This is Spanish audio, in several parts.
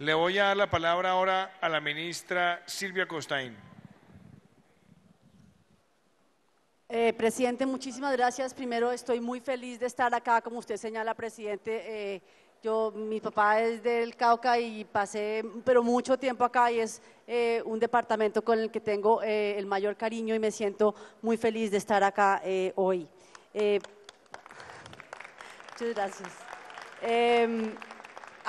Le voy a dar la palabra ahora a la ministra Silvia Costain. Eh, presidente, muchísimas gracias. Primero, estoy muy feliz de estar acá, como usted señala, presidente. Eh, yo, mi papá es del Cauca y pasé, pero mucho tiempo acá y es eh, un departamento con el que tengo el mayor cariño y me siento muy feliz de estar acá hoy. muchas gracias. Em,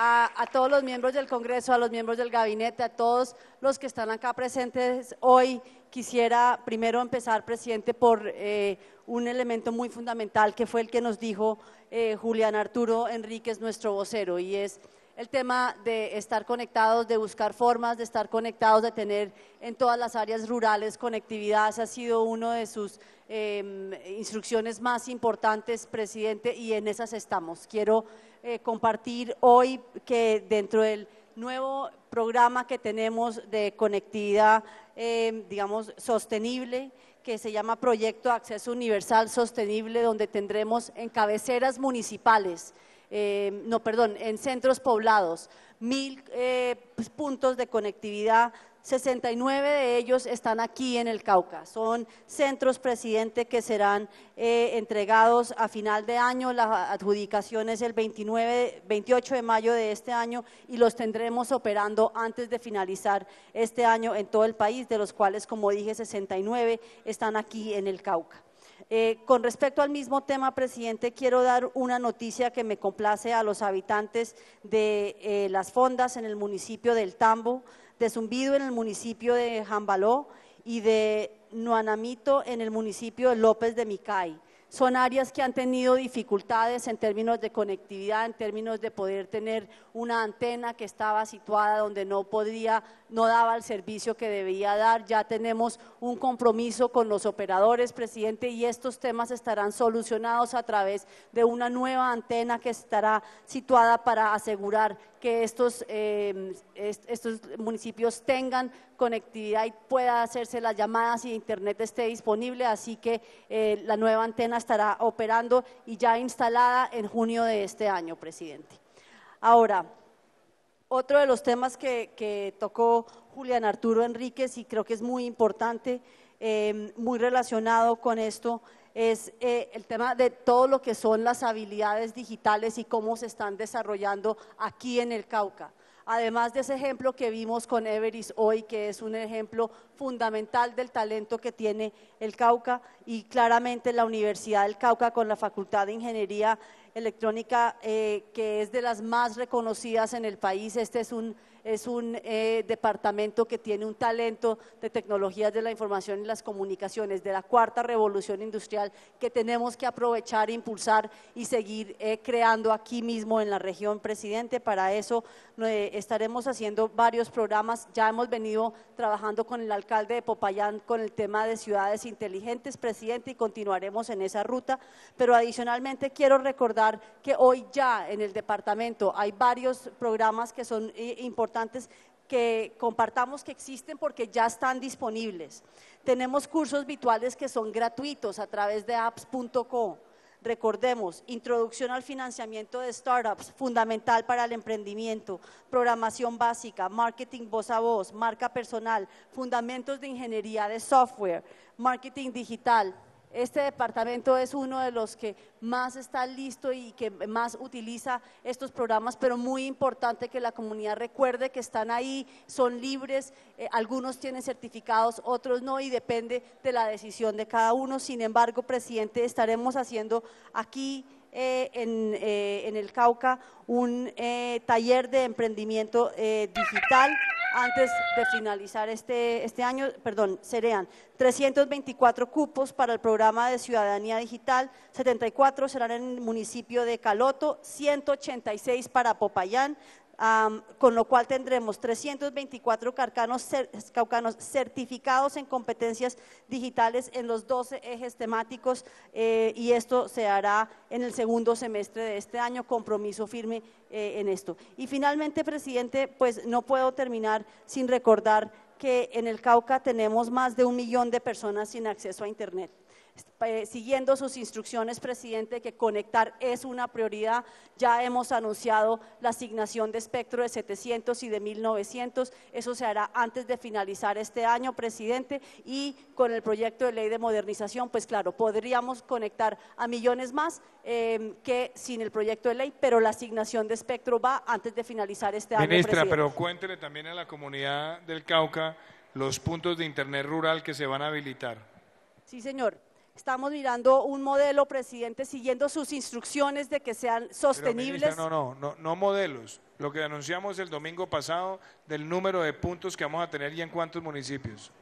a, todos los miembros del Congreso, a los miembros del gabinete, a todos los que están acá presentes hoy. Quisiera primero empezar, presidente, por eh, un elemento muy fundamental que fue el que nos dijo eh, Julián Arturo Enríquez, nuestro vocero, y es el tema de estar conectados, de buscar formas de estar conectados, de tener en todas las áreas rurales conectividad. ha sido una de sus em, instrucciones más importantes, presidente, y en esas estamos. Quiero eh, compartir hoy que dentro del nuevo programa que tenemos de conectividad, em, digamos, sostenible, que se llama Proyecto Acceso Universal Sostenible, donde tendremos en cabeceras municipales Em, no, perdón, en centros poblados, mil eh, pues, puntos de conectividad, 69 de ellos están aquí en el Cauca. Son centros, presidente, que serán eh, entregados a final de año. La adjudicación es el 28 de mayo de este año y los tendremos operando antes de finalizar este año en todo el país, de los cuales, como dije, 69 están aquí en el Cauca. Eh, con respecto al mismo tema, presidente, quiero dar una noticia que me complace a los habitantes de eh, Las Fondas en el municipio del Tambo, de Zumbido en el municipio de Jambaló y de Nuanamito en el municipio de López de Micay son áreas que han tenido dificultades en términos de conectividad, en términos de poder tener una antena que estaba situada donde no podía, no daba el servicio que debía dar. Ya tenemos un compromiso con los operadores, presidente, y estos temas estarán solucionados a través de una nueva antena que estará situada para asegurar que em, estos, municipios tengan conectividad y pueda hacerse las llamadas y Internet esté disponible, así que eh, la nueva antena estará operando y ya instalada en junio de este año, presidente. Ahora, otro de los temas que, tocó Julián Arturo Enríquez y creo que es muy importante, em, muy relacionado con esto, es eh, el tema de todo lo que son las habilidades digitales y cómo se están desarrollando aquí en el Cauca. Además de ese ejemplo que vimos con Everis hoy, que es un ejemplo fundamental del talento que tiene el Cauca y claramente la Universidad del Cauca con la Facultad de Ingeniería electrónica eh, que es de las más reconocidas en el país. Este es un, es un eh, departamento que tiene un talento de tecnologías de la información y las comunicaciones, de la cuarta revolución industrial que tenemos que aprovechar, impulsar y seguir eh, creando aquí mismo en la región, presidente. Para eso estaremos haciendo varios programas. Ya hemos venido trabajando con el alcalde de Popayán con el tema de ciudades inteligentes, presidente, y continuaremos en esa ruta. Pero adicionalmente quiero recordar que hoy ya en el departamento hay varios programas que son eh, importantes que compartamos que existen porque ya están disponibles. Tenemos cursos virtuales que son gratuitos a través de apps.co. Recordemos, introducción al financiamiento de startups, fundamental para el emprendimiento, programación básica, marketing voz a voz, marca personal, fundamentos de ingeniería de software, marketing digital, este departamento es uno de los que más está listo y que más utiliza estos programas, pero muy importante que la comunidad recuerde que están ahí, son libres, eh, algunos tienen certificados, otros no, y depende de la decisión de cada uno. Sin embargo, presidente, estaremos haciendo aquí eh, en, eh, en, el Cauca un taller de emprendimiento digital antes de finalizar este, este año, perdón, serían 324 cupos para el programa de ciudadanía digital, 74 serán en el municipio de Caloto, 186 para Popayán, con lo cual tendremos 324 carcanos, caucanos certificados en competencias digitales en los 12 ejes temáticos eh, y esto se hará en el segundo semestre de este año, compromiso firme eh, en esto. Y finalmente, presidente, pues no puedo terminar sin recordar que en el Cauca tenemos más de un millón de personas sin acceso a Internet. Eh, siguiendo sus instrucciones, presidente, que conectar es una prioridad. Ya hemos anunciado la asignación de espectro de 700 y de 1900. Eso se hará antes de finalizar este año, presidente. Y con el proyecto de ley de modernización, pues claro, podríamos conectar a millones más em, que sin el proyecto de ley, pero la asignación de espectro va antes de finalizar este año. Ministra, pero cuéntele también a la comunidad del Cauca los puntos de Internet rural que se van a habilitar. Sí, señor estamos mirando un modelo, presidente, siguiendo sus instrucciones de que sean sostenibles. no, no, no, no modelos. Lo que anunciamos el domingo pasado del número de puntos que vamos a tener y en cuántos municipios.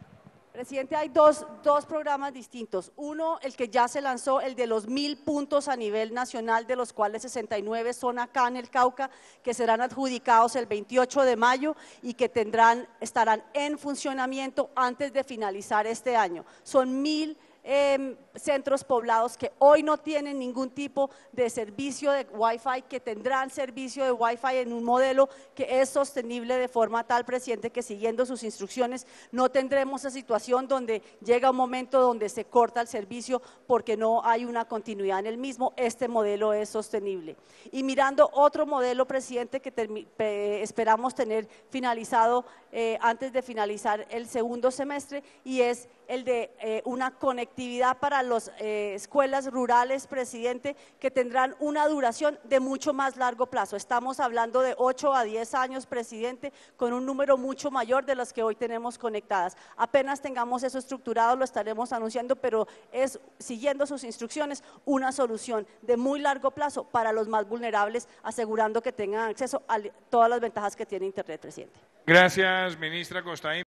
Presidente, hay dos, dos, programas distintos. Uno, el que ya se lanzó, el de los mil puntos a nivel nacional, de los cuales 69 son acá en el Cauca, que serán adjudicados el 28 de mayo y que tendrán, estarán en funcionamiento antes de finalizar este año. Son mil Em, centros poblados que hoy no tienen ningún tipo de servicio de Wi-Fi, que tendrán servicio de Wi-Fi en un modelo que es sostenible de forma tal, presidente, que siguiendo sus instrucciones no tendremos esa situación donde llega un momento donde se corta el servicio porque no hay una continuidad en el mismo. Este modelo es sostenible. Y mirando otro modelo, presidente, que esperamos tener finalizado eh, antes de finalizar el segundo semestre y es el de eh, una conectividad para las eh, escuelas rurales, presidente, que tendrán una duración de mucho más largo plazo. Estamos hablando de 8 a 10 años, presidente, con un número mucho mayor de las que hoy tenemos conectadas. Apenas tengamos eso estructurado, lo estaremos anunciando, pero es, siguiendo sus instrucciones, una solución de muy largo plazo para los más vulnerables, asegurando que tengan acceso a todas las ventajas que tiene Internet, presidente. Gracias, ministra Costaín.